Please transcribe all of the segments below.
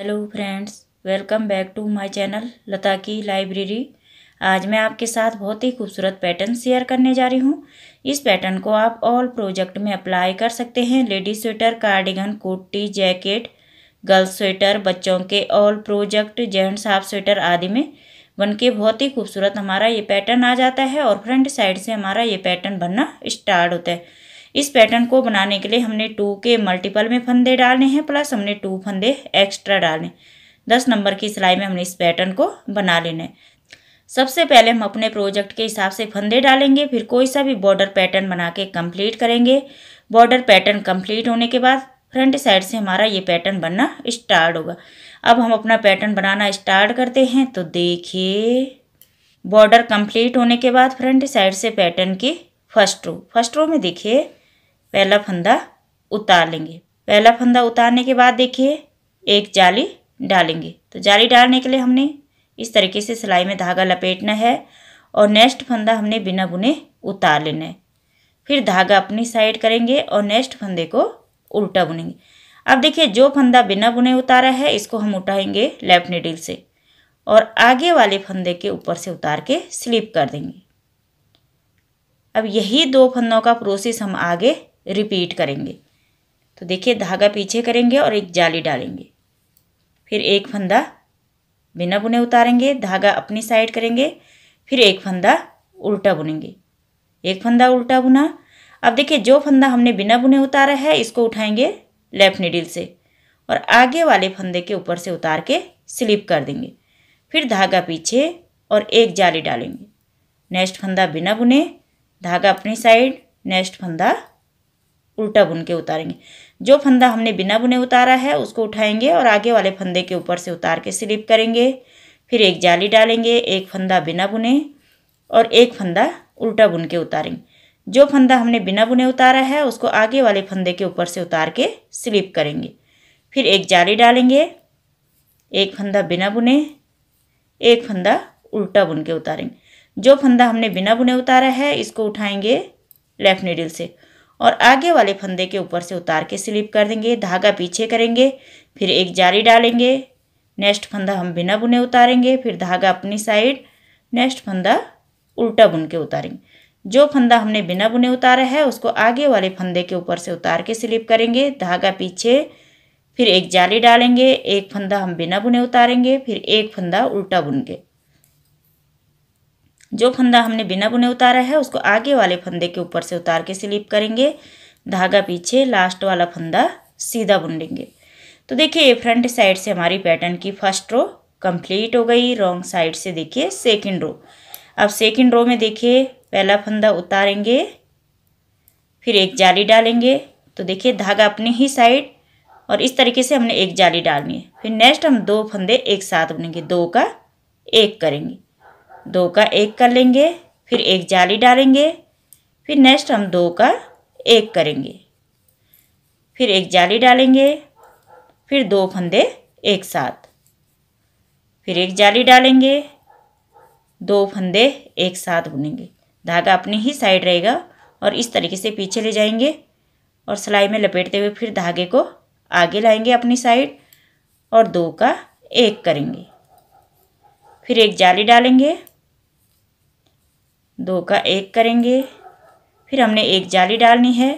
hello friends welcome back to my channel Lata की library आज मैं आपके साथ बहुत ही खूबसूरत पैटर्न शेयर करने जा रही हूँ इस पैटर्न को आप ऑल प्रोजेक्ट में अप्लाई कर सकते हैं लेडीज स्वेटर कार्डिगन कोटी जैकेट गर्ल्स स्वेटर बच्चों के all project gents half sweater आदि में बन के बहुत ही खूबसूरत हमारा ये पैटर्न आ जाता है और फ्रंट साइड से हमारा ये पैटर्न बनना स्टार्ट होता है इस पैटर्न को बनाने के लिए हमने टू के मल्टीपल में फंदे डालने हैं प्लस हमने टू फंदे एक्स्ट्रा डालने दस नंबर की सिलाई में हमने इस पैटर्न को बना लेना है सबसे पहले हम अपने प्रोजेक्ट के हिसाब से फंदे डालेंगे फिर कोई सा भी बॉर्डर पैटर्न बना के कम्प्लीट करेंगे बॉर्डर पैटर्न कम्प्लीट होने के बाद फ्रंट साइड से हमारा ये पैटर्न बनना स्टार्ट होगा अब हम अपना पैटर्न बनाना स्टार्ट करते हैं तो देखिए बॉर्डर कंप्लीट होने के बाद फ्रंट साइड से पैटर्न की फर्स्ट रो फर्स्ट रो में देखिए पहला फंदा उतार लेंगे पहला फंदा उतारने के बाद देखिए एक जाली डालेंगे तो जाली डालने के लिए हमने इस तरीके से सिलाई में धागा लपेटना है और नेक्स्ट फंदा हमने बिना बुने उतार लेना है फिर धागा अपनी साइड करेंगे और नेक्स्ट फंदे को उल्टा बुनेंगे अब देखिए जो फंदा बिना बुने उतारा है इसको हम उठाएंगे लेफ्ट निडिल से और आगे वाले फंदे के ऊपर से उतार के स्लिप कर देंगे अब यही दो फंदों का प्रोसेस हम आगे रिपीट करेंगे तो देखिए धागा पीछे करेंगे और एक जाली डालेंगे फिर एक फंदा बिना बुने उतारेंगे धागा अपनी साइड करेंगे फिर एक फंदा उल्टा बुनेंगे एक फंदा उल्टा बुना अब देखिए जो फंदा हमने बिना बुने उतारा है इसको उठाएंगे लेफ्ट निडिल से और आगे वाले फंदे के ऊपर से उतार के स्लिप कर देंगे फिर धागा पीछे और एक जाली डालेंगे नेक्स्ट फंदा बिना बुने धागा अपनी साइड नेक्स्ट फंदा उल्टा बुन के उतारेंगे जो फंदा हमने बिना बुने उतारा है उसको उठाएंगे और आगे वाले फंदे के ऊपर से उतार के स्लिप करेंगे फिर एक जाली डालेंगे एक फंदा बिना बुने और एक फंदा उल्टा बुन के उतारेंगे जो फंदा हमने बिना बुने उतारा है उसको आगे वाले फंदे के ऊपर से उतार के स्लिप करेंगे फिर एक जाली डालेंगे एक फंदा बिना बुने एक फंदा उल्टा बुन के उतारेंगे जो फंदा हमने बिना बुने उतारा है इसको उठाएंगे लेफ़्ट नीडल से और आगे वाले फंदे के ऊपर से उतार के स्लिप कर देंगे धागा पीछे करेंगे फिर एक जाली डालेंगे नेक्स्ट फंदा हम बिना बुने उतारेंगे फिर धागा अपनी साइड नेक्स्ट फंदा उल्टा बुन के उतारेंगे जो फंदा हमने बिना बुने उतारा है उसको आगे वाले फंदे के ऊपर से उतार के स्लिप करेंगे धागा पीछे फिर एक जाली डालेंगे एक फंदा हम बिना बुने उतारेंगे फिर एक फंदा उल्टा बुन के जो फंदा हमने बिना बुने उतारा है उसको आगे वाले फंदे के ऊपर से उतार के स्लिप करेंगे धागा पीछे लास्ट वाला फंदा सीधा बुन लेंगे तो देखिए ये फ्रंट साइड से हमारी पैटर्न की फर्स्ट रो कंप्लीट हो गई रॉन्ग साइड से देखिए सेकंड रो अब सेकंड रो में देखिए पहला फंदा उतारेंगे फिर एक जाली डालेंगे तो देखिए धागा अपनी ही साइड और इस तरीके से हमने एक जाली डालनी है फिर नेक्स्ट हम दो फंदे एक साथ बुनेंगे दो का एक करेंगे दो का एक कर लेंगे फिर एक जाली डालेंगे फिर नेक्स्ट हम दो का एक करेंगे फिर एक जाली डालेंगे फिर दो फंदे एक साथ फिर एक जाली डालेंगे दो फंदे एक साथ बुनेंगे धागा अपनी ही साइड रहेगा और इस तरीके से पीछे ले जाएंगे और सिलाई में लपेटते हुए फिर धागे को आगे लाएंगे अपनी साइड और दो का एक करेंगे फिर एक जाली डालेंगे दो का एक करेंगे फिर हमने एक जाली डालनी है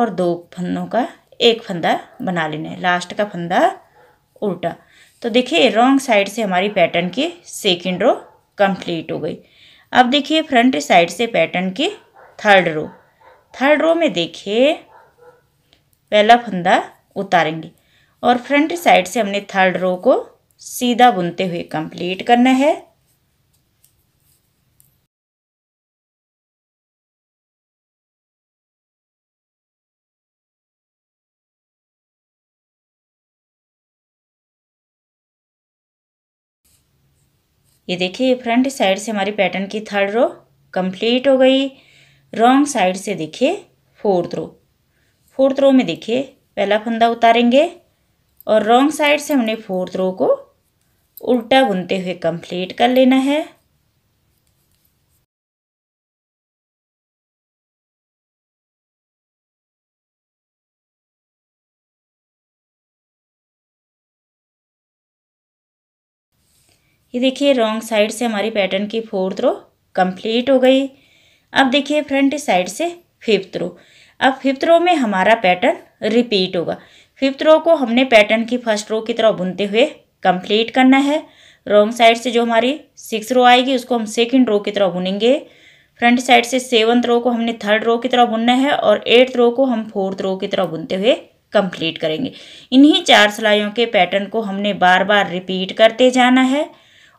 और दो फंदों का एक फंदा बना लेना है लास्ट का फंदा उल्टा तो देखिए रॉन्ग साइड से हमारी पैटर्न की सेकेंड रो कंप्लीट हो गई अब देखिए फ्रंट साइड से पैटर्न की थर्ड रो थर्ड रो में देखिए पहला फंदा उतारेंगे और फ्रंट साइड से हमने थर्ड रो को सीधा बुनते हुए कंप्लीट करना है ये देखिए फ्रंट साइड से हमारी पैटर्न की थर्ड रो कंप्लीट हो गई रॉन्ग साइड से देखिए फोर्थ रो फोर्थ रो में देखिए पहला फंदा उतारेंगे और रॉन्ग साइड से हमने फोर्थ रो को उल्टा बुनते हुए कंप्लीट कर लेना है ये देखिए रॉन्ग साइड से हमारी पैटर्न की फोर्थ रो कंप्लीट हो गई अब देखिए फ्रंट साइड से फिफ्थ रो अब फिफ्थ रो में हमारा पैटर्न रिपीट होगा फिफ्थ रो को हमने पैटर्न की फर्स्ट रो की तरह बुनते हुए कंप्लीट करना है रॉन्ग साइड से जो हमारी सिक्स रो आएगी उसको हम सेकेंड रो की तरह बुनेंगे फ्रंट साइड से सेवन्थ रो को हमने थर्ड रो की तरह बुनना है और एट्थ रो को हम फोर्थ रो की तरह बुनते हुए कंप्लीट करेंगे इन्हीं चार सिलाइयों के पैटर्न को हमने बार बार रिपीट करते जाना है